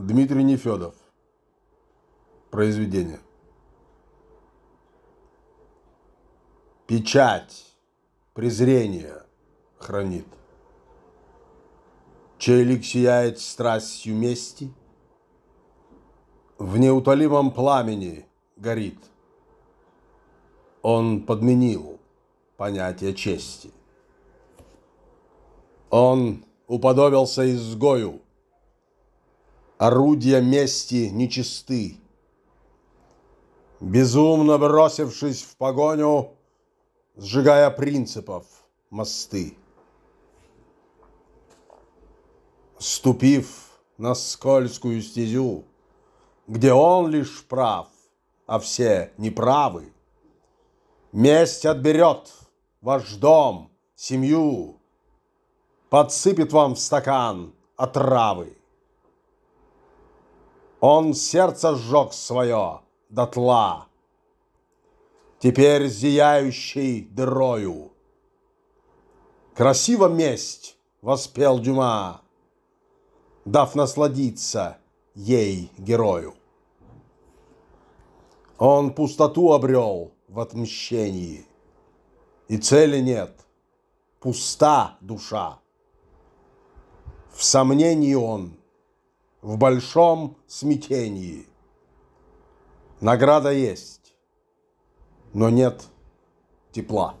Дмитрий Нефедов. Произведение. Печать презрение хранит. Чей лик сияет страстью мести, В неутолимом пламени горит. Он подменил понятие чести. Он уподобился изгою, орудия мести нечисты. Безумно бросившись в погоню, сжигая принципов мосты. Ступив на скользкую стезю, где он лишь прав, а все неправы, месть отберет ваш дом, семью, подсыпет вам в стакан отравы. Он сердце сжег свое дотла, теперь зияющий дырою. Красиво месть воспел Дюма, дав насладиться ей герою. Он пустоту обрел в отмщении, и цели нет, пуста душа. В сомнении он в большом смятении. Награда есть, но нет тепла.